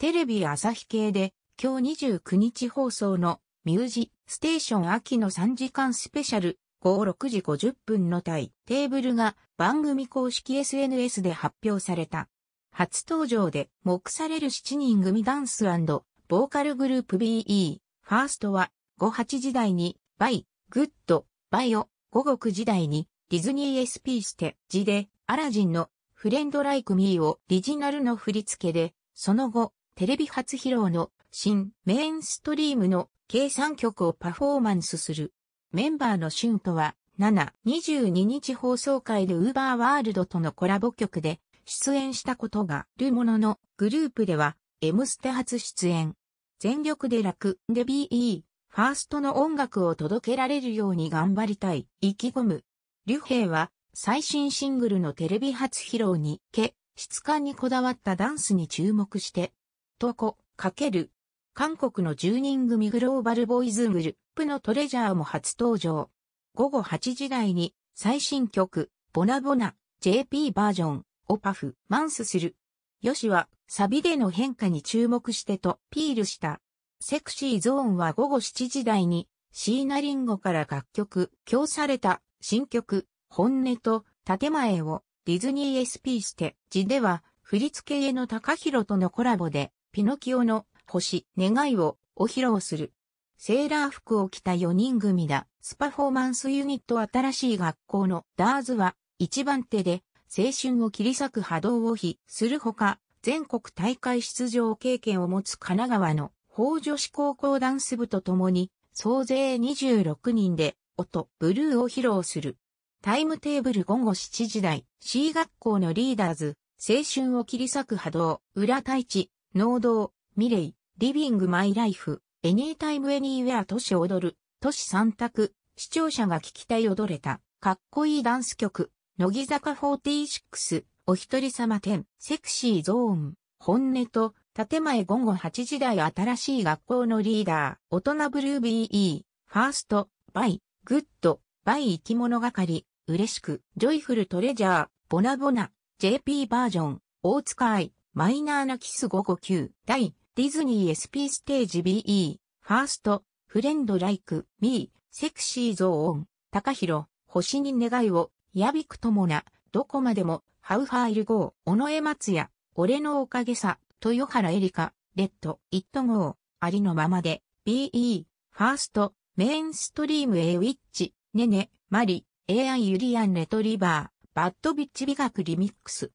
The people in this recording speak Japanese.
テレビ朝日系で、今日29日放送の、ミュージステーション秋の3時間スペシャル、午後6時50分の対テーブルが番組公式 SNS で発表された。初登場で目される7人組ダンスボーカルグループ BE、ファーストは午8時台にバイ、グッド、バイオ午後9時台にディズニー SP ステジでアラジンのフレンドライクミーをリジナルの振り付けで、その後テレビ初披露の新メインストリームの計算曲をパフォーマンスする。メンバーのシュンとは、7、22日放送会でウーバーワールドとのコラボ曲で出演したことがるものの、グループでは、M ステ初出演。全力で楽で BE、ファーストの音楽を届けられるように頑張りたい、意気込む。リュヘイは、最新シングルのテレビ初披露に、け、質感にこだわったダンスに注目して、男、かける。韓国の10人組グローバルボーイズグループのトレジャーも初登場。午後8時台に最新曲、ボナボナ、JP バージョン、オパフ、マンスする。ヨシはサビでの変化に注目してとピールした。セクシーゾーンは午後7時台にシーナリンゴから楽曲、供された新曲、本音と建前をディズニー SP して、字では振付への高弘とのコラボでピノキオの星、願いを、お披露する。セーラー服を着た4人組だ。スパフォーマンスユニット新しい学校のダーズは、一番手で、青春を切り裂く波動を比するほか、全国大会出場経験を持つ神奈川の法女子高校ダンス部と共に、総勢26人で、音、ブルーを披露する。タイムテーブル午後7時台、C 学校のリーダーズ、青春を切り裂く波動、裏太一、能動、ミレイ、リビングマイライフ、エニータイムエニーウェア都市踊る、都市三択、視聴者が聞きたい踊れた、かっこいいダンス曲、乃木坂46、お一人様展、セクシーゾーン、本音と、建前午後8時台新しい学校のリーダー、大人ブルービー、ファースト、バイ、グッド、バイ生き物係、嬉しく、ジョイフルトレジャー、ボナボナ、JP バージョン、大塚愛、マイナーなキス559、第、ディズニー SP ステージ BE、ファースト、フレンドライク、ミー、セクシーゾーン、高弘、星に願いを、やびくともな、どこまでも、ハウファイルゴー尾上松也、俺のおかげさ、豊原エリカ、レッド、イットゴーありのままで、BE、ファースト、メインストリーム A ウィッチ、ネネマリ、AI ユリアンレトリバー、バッドビッチ美学リミックス。